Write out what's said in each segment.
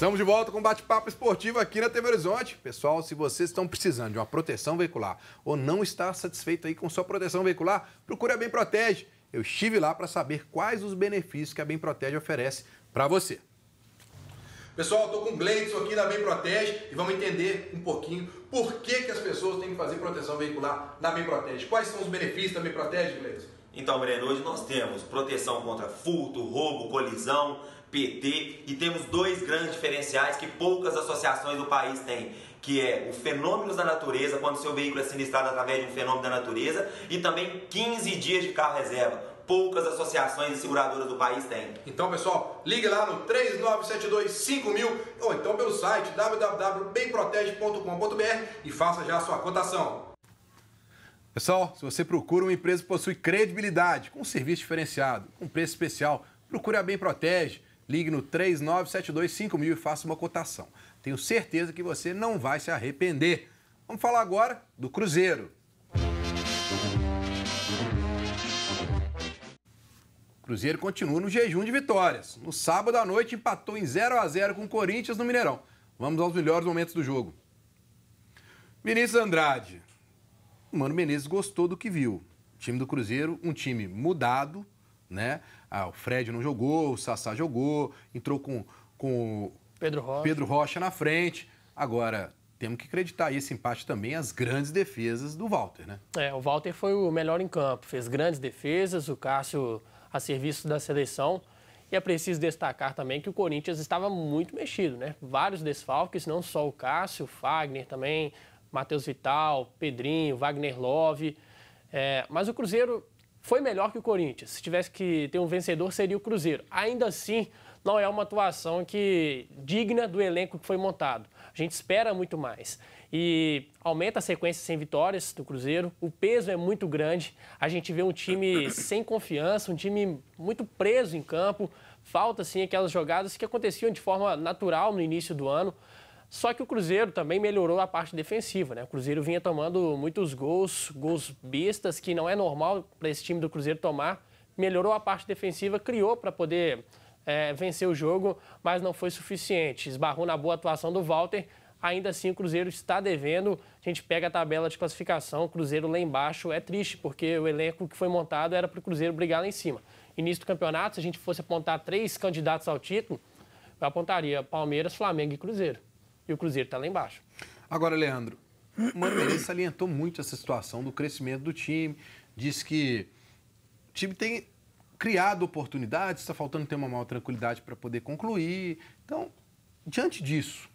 Estamos de volta com um bate-papo esportivo aqui na TV Horizonte. Pessoal, se vocês estão precisando de uma proteção veicular ou não está satisfeito aí com sua proteção veicular, procure a Bem Protege. Eu estive lá para saber quais os benefícios que a Bem Protege oferece para você. Pessoal, estou com o Gleidson aqui da Bem Protege e vamos entender um pouquinho por que, que as pessoas têm que fazer proteção veicular na Bem Protege. Quais são os benefícios da Bem Protege, Gleidson? Então, Breno, hoje nós temos proteção contra furto, roubo, colisão, PT e temos dois grandes diferenciais que poucas associações do país têm, que é o fenômeno da natureza, quando seu veículo é sinistrado através de um fenômeno da natureza, e também 15 dias de carro reserva. Poucas associações e seguradoras do país têm. Então, pessoal, ligue lá no 3972-5000 ou então pelo site www.bemprotege.com.br e faça já a sua cotação. Pessoal, se você procura uma empresa que possui credibilidade, com um serviço diferenciado, com um preço especial, procure a Bem Protege. Ligue no 39725000 e faça uma cotação. Tenho certeza que você não vai se arrepender. Vamos falar agora do Cruzeiro. Cruzeiro continua no jejum de vitórias. No sábado à noite empatou em 0 a 0 com o Corinthians no Mineirão. Vamos aos melhores momentos do jogo. ministro Andrade. O Mano Menezes gostou do que viu. O time do Cruzeiro, um time mudado, né? Ah, o Fred não jogou, o Sassá jogou, entrou com, com Pedro Rocha. Pedro Rocha na frente. Agora, temos que acreditar aí esse empate também as grandes defesas do Walter, né? É, o Walter foi o melhor em campo, fez grandes defesas, o Cássio a serviço da seleção. E é preciso destacar também que o Corinthians estava muito mexido, né? Vários desfalques, não só o Cássio, o Fagner também, Matheus Vital, Pedrinho, Wagner Love. É, mas o Cruzeiro foi melhor que o Corinthians. Se tivesse que ter um vencedor, seria o Cruzeiro. Ainda assim, não é uma atuação que digna do elenco que foi montado. A gente espera muito mais. E aumenta a sequência sem vitórias do Cruzeiro, o peso é muito grande. A gente vê um time sem confiança, um time muito preso em campo. Falta, sim, aquelas jogadas que aconteciam de forma natural no início do ano. Só que o Cruzeiro também melhorou a parte defensiva, né? O Cruzeiro vinha tomando muitos gols, gols bestas, que não é normal para esse time do Cruzeiro tomar. Melhorou a parte defensiva, criou para poder é, vencer o jogo, mas não foi suficiente. Esbarrou na boa atuação do Walter. Ainda assim, o Cruzeiro está devendo. A gente pega a tabela de classificação, o Cruzeiro lá embaixo. É triste, porque o elenco que foi montado era para o Cruzeiro brigar lá em cima. Início do campeonato, se a gente fosse apontar três candidatos ao título, eu apontaria Palmeiras, Flamengo e Cruzeiro e o Cruzeiro está lá embaixo. Agora, Leandro, o Manterê salientou muito essa situação do crescimento do time, diz que o time tem criado oportunidades, está faltando ter uma maior tranquilidade para poder concluir. Então, diante disso,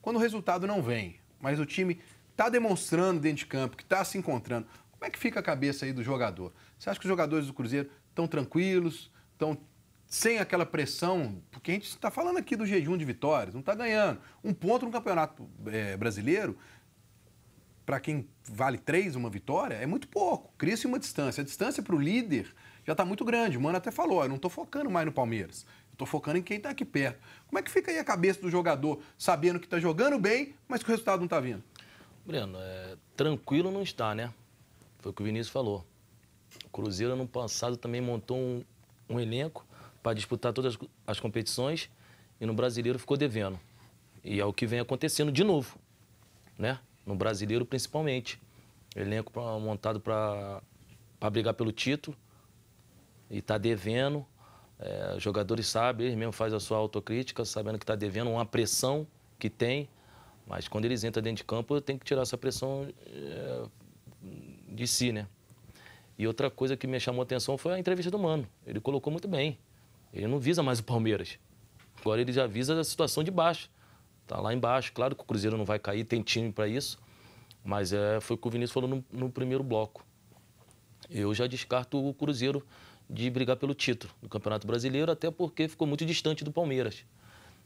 quando o resultado não vem, mas o time está demonstrando dentro de campo que está se encontrando, como é que fica a cabeça aí do jogador? Você acha que os jogadores do Cruzeiro estão tranquilos, estão sem aquela pressão, porque a gente está falando aqui do jejum de vitórias, não está ganhando. Um ponto no campeonato é, brasileiro, para quem vale três, uma vitória, é muito pouco. Cria-se uma distância. A distância para o líder já está muito grande. O Mano até falou: eu não estou focando mais no Palmeiras. Estou focando em quem está aqui perto. Como é que fica aí a cabeça do jogador, sabendo que está jogando bem, mas que o resultado não está vindo? Breno, é, tranquilo não está, né? Foi o que o Vinícius falou. O Cruzeiro, no passado, também montou um, um elenco para disputar todas as competições e no brasileiro ficou devendo. E é o que vem acontecendo de novo, né? No brasileiro principalmente. Elenco montado para brigar pelo título e está devendo. É, jogadores sabem, eles mesmo fazem a sua autocrítica, sabendo que está devendo uma pressão que tem. Mas quando eles entram dentro de campo, tem que tirar essa pressão é, de si, né? E outra coisa que me chamou a atenção foi a entrevista do Mano. Ele colocou muito bem ele não visa mais o Palmeiras. Agora ele já visa a situação de baixo. Tá lá embaixo. Claro que o Cruzeiro não vai cair, tem time para isso. Mas é, foi o que o Vinícius falou no, no primeiro bloco. Eu já descarto o Cruzeiro de brigar pelo título do Campeonato Brasileiro, até porque ficou muito distante do Palmeiras.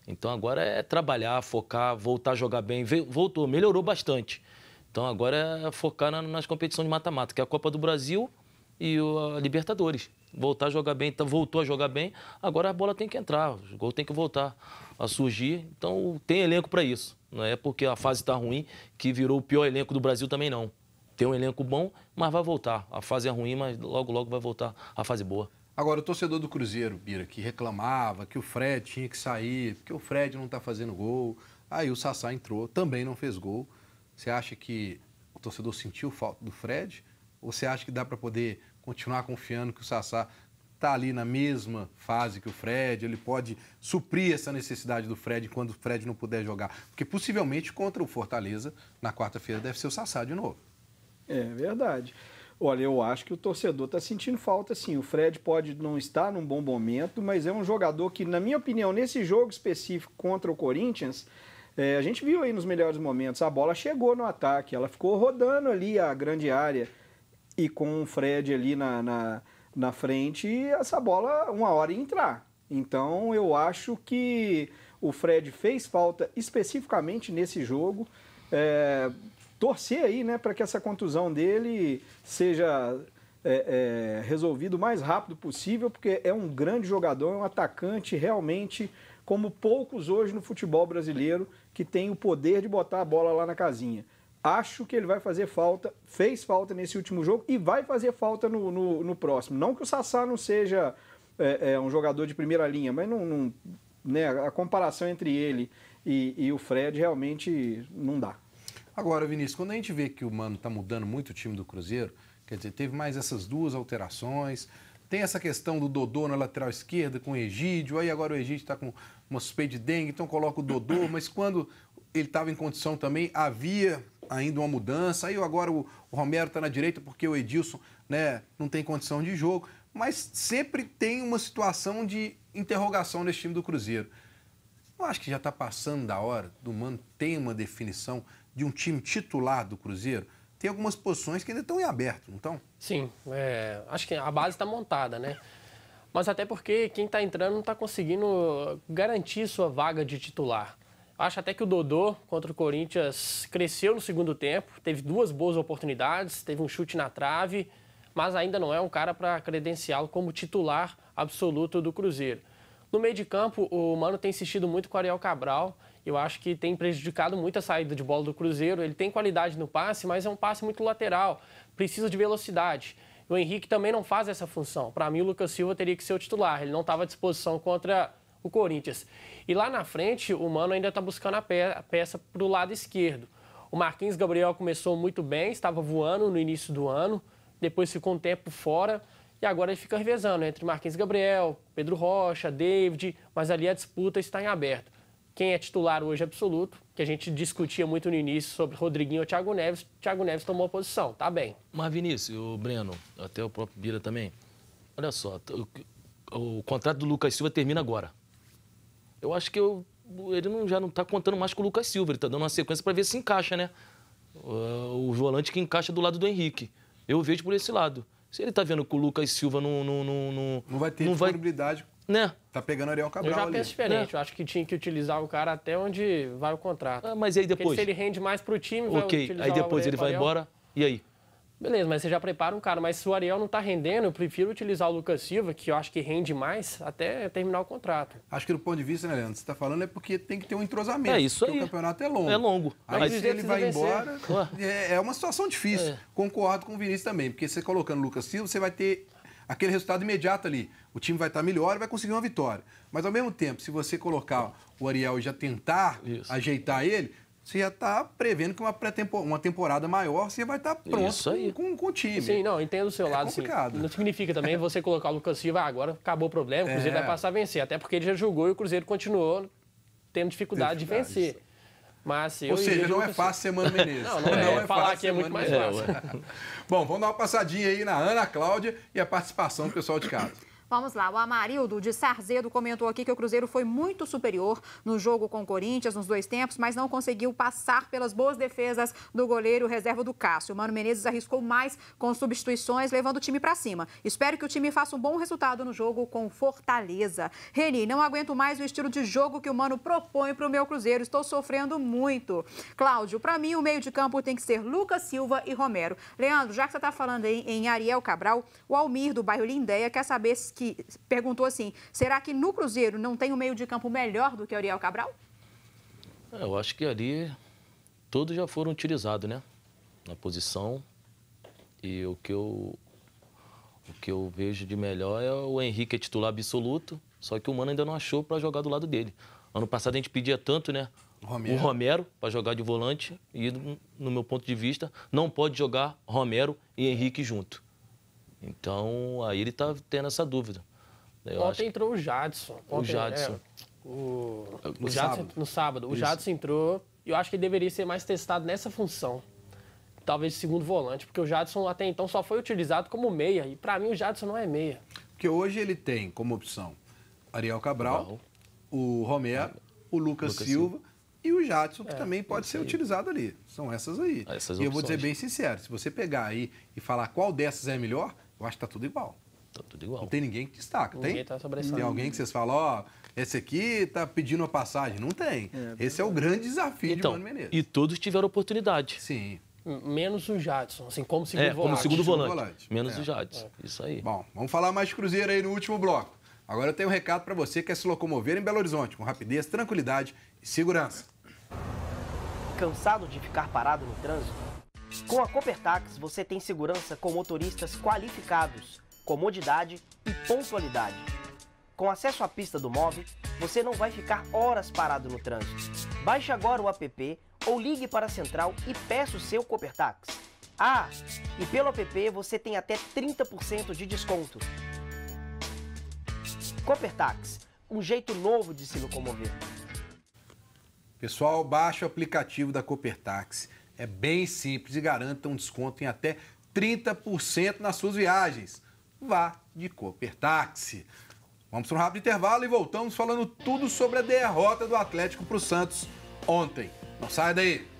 Então agora é trabalhar, focar, voltar a jogar bem. Voltou, melhorou bastante. Então agora é focar nas competições de mata-mata, que é a Copa do Brasil e a Libertadores voltar a jogar bem. Então, voltou a jogar bem, agora a bola tem que entrar, o gol tem que voltar a surgir. Então, tem elenco para isso. Não é porque a fase está ruim que virou o pior elenco do Brasil também, não. Tem um elenco bom, mas vai voltar. A fase é ruim, mas logo, logo vai voltar a fase boa. Agora, o torcedor do Cruzeiro, Bira, que reclamava que o Fred tinha que sair, porque o Fred não está fazendo gol. Aí o Sassá entrou, também não fez gol. Você acha que o torcedor sentiu falta do Fred? Ou você acha que dá para poder continuar confiando que o Sassá está ali na mesma fase que o Fred, ele pode suprir essa necessidade do Fred quando o Fred não puder jogar. Porque possivelmente contra o Fortaleza, na quarta-feira, deve ser o Sassá de novo. É verdade. Olha, eu acho que o torcedor está sentindo falta, sim. O Fred pode não estar num bom momento, mas é um jogador que, na minha opinião, nesse jogo específico contra o Corinthians, é, a gente viu aí nos melhores momentos, a bola chegou no ataque, ela ficou rodando ali a grande área e com o Fred ali na, na, na frente, essa bola uma hora ia entrar. Então eu acho que o Fred fez falta especificamente nesse jogo. É, torcer aí, né, para que essa contusão dele seja é, é, resolvido o mais rápido possível, porque é um grande jogador, é um atacante realmente como poucos hoje no futebol brasileiro que tem o poder de botar a bola lá na casinha. Acho que ele vai fazer falta, fez falta nesse último jogo e vai fazer falta no, no, no próximo. Não que o Sassá não seja é, é, um jogador de primeira linha, mas não, não né, a comparação entre ele e, e, o Fred realmente não dá. Agora, Vinícius, quando a gente vê que o Mano está mudando muito o time do Cruzeiro, quer dizer, teve mais essas duas alterações, tem essa questão do Dodô na lateral esquerda com o Egídio, aí agora o Egídio está com uma suspeita de dengue, então coloca o Dodô, mas quando ele estava em condição também, havia ainda uma mudança. Aí agora o, o Romero está na direita porque o Edilson né, não tem condição de jogo. Mas sempre tem uma situação de interrogação nesse time do Cruzeiro. Eu acho que já está passando da hora do Mano ter uma definição de um time titular do Cruzeiro. Tem algumas posições que ainda estão em aberto, não estão? Sim, é, acho que a base está montada, né? Mas até porque quem está entrando não está conseguindo garantir sua vaga de titular. Acho até que o Dodô contra o Corinthians cresceu no segundo tempo, teve duas boas oportunidades, teve um chute na trave, mas ainda não é um cara para credenciá-lo como titular absoluto do Cruzeiro. No meio de campo, o Mano tem insistido muito com o Ariel Cabral. Eu acho que tem prejudicado muito a saída de bola do Cruzeiro. Ele tem qualidade no passe, mas é um passe muito lateral, precisa de velocidade. O Henrique também não faz essa função. Para mim, o Lucas Silva teria que ser o titular. Ele não estava à disposição contra o Corinthians. E lá na frente, o Mano ainda está buscando a, peça para o lado esquerdo. O Marquinhos Gabriel começou muito bem, estava voando no início do ano, depois ficou um tempo fora e agora ele fica revezando entre Marquinhos Gabriel, Pedro Rocha, David, mas ali a disputa está em aberto. Quem é titular hoje absoluto, que a gente discutia muito no início sobre Rodriguinho ou Thiago Neves, Thiago Neves tomou a posição, tá bem. Mas Vinícius, o Breno, até o próprio Bira também, olha só, o, o contrato do Lucas Silva termina agora eu acho que eu, ele não, já não está contando mais com o Lucas Silva. Ele está dando uma sequência para ver se encaixa, né? O, ah, o volante que encaixa do lado do Henrique. Eu vejo por esse lado. Se ele está vendo que o Lucas Silva não. Não, não, não, não vai ter não disponibilidade. Vai... Né? Tá pegando Ariel Cabral. Eu já penso ali. diferente. Né? Eu acho que tinha que utilizar o cara até onde vai o contrato. Ah, mas aí depois. Porque se ele rende mais para o time, Ok, aí depois ele vai embora. E aí? Beleza, mas você já prepara um cara, mas se o Ariel não está rendendo, eu prefiro utilizar o Lucas Silva, que eu acho que rende mais, até terminar o contrato. Acho que do ponto de vista, né, Leandro, você está falando é porque tem que ter um entrosamento. É isso aí. o campeonato é longo. É longo. Aí mas se ele vai embora, é, é, uma situação difícil. É. Concordo com o Vinícius também, porque você colocando o Lucas Silva, você vai ter aquele resultado imediato ali. O time vai estar tá melhor e vai conseguir uma vitória. Mas ao mesmo tempo, se você colocar o Ariel e já tentar Isso. ajeitar ele, você já está prevendo que uma, uma temporada maior você vai estar tá pronto com, com, o time. Sim, não, entendo o seu é lado. Complicado. Sim. Não significa também você colocar o Lucas Silva, ah, agora acabou o problema, o é. Cruzeiro é. vai passar a vencer. Até porque ele já julgou e o Cruzeiro continuou tendo dificuldade, de vencer. Mas, Ou seja, não é fácil ser Mano Menezes. Não, não, é. não é, é, falar que é muito mais fácil. Bom, vamos dar uma passadinha aí na Ana Cláudia e a participação do pessoal de casa. Vamos lá, o Amarildo de Sarzedo comentou aqui que o Cruzeiro foi muito superior no jogo com o Corinthians, nos dois tempos, mas não conseguiu passar pelas boas defesas do goleiro reserva do Cássio. O Mano Menezes arriscou mais com substituições, levando o time para cima. Espero que o time faça um bom resultado no jogo com Fortaleza. Reni, não aguento mais o estilo de jogo que o Mano propõe para o meu Cruzeiro. Estou sofrendo muito. Cláudio, para mim o meio de campo tem que ser Lucas Silva e Romero. Leandro, já que você está falando em, em Ariel Cabral, o Almir do bairro Lindéia quer saber se que perguntou assim: será que no Cruzeiro não tem um meio de campo melhor do que Ariel Cabral? É, eu acho que ali todos já foram utilizados, né? Na posição. E o que eu, o que eu vejo de melhor é o Henrique é titular absoluto, só que o Mano ainda não achou para jogar do lado dele. Ano passado a gente pedia tanto, né? Romero. O Romero para jogar de volante e, no meu ponto de vista, não pode jogar Romero e Henrique junto. Então, aí ele está tendo essa dúvida. Eu Ontem entrou o Jadson. Ontem, o Jadson. É, o, é, no, o Jadson, sábado. no sábado. O Isso. Jadson entrou e eu acho que ele deveria ser mais testado nessa função. Talvez segundo volante, porque o Jadson até então só foi utilizado como meia. E para mim o Jadson não é meia. Porque hoje ele tem como opção Ariel Cabral, o Romero, o Lucas, Lucas Silva, Silva, e o Jadson, que é, também pode ser aí. utilizado ali. São essas aí. Essas e eu vou dizer bem sincero, se você pegar aí e falar qual dessas é melhor, eu acho que tá tudo igual. Tá tudo igual. Não tem ninguém que destaca, ninguém tem? Tá tem alguém que vocês falam, ó, esse aqui tá pedindo a passagem. Não tem. É, esse é o é. grande desafio então, de Mano Menezes. E todos tiveram oportunidade. Sim. Menos o Jadson, assim, como é, segundo é, volante. Como segundo volante. volante. Menos é. o Jadson. É. Isso aí. Bom, vamos falar mais de Cruzeiro aí no último bloco. Agora eu tenho um recado para você que quer se locomover em Belo Horizonte com rapidez, tranquilidade e segurança. Cansado de ficar parado no trânsito? Com a Copertax você tem segurança com motoristas qualificados, comodidade e pontualidade. Com acesso à pista do MOV, você não vai ficar horas parado no trânsito. Baixe agora o app ou ligue para a central e peça o seu Copertax. Ah, e pelo app você tem até 30% de desconto. Copertax, um jeito novo de se locomover. Pessoal, baixe o aplicativo da Copertax é bem simples e garanta um desconto em até 30% nas suas viagens. Vá de Cooper Táxi. Vamos para um rápido intervalo e voltamos falando tudo sobre a derrota do Atlético para o Santos ontem. Não sai daí!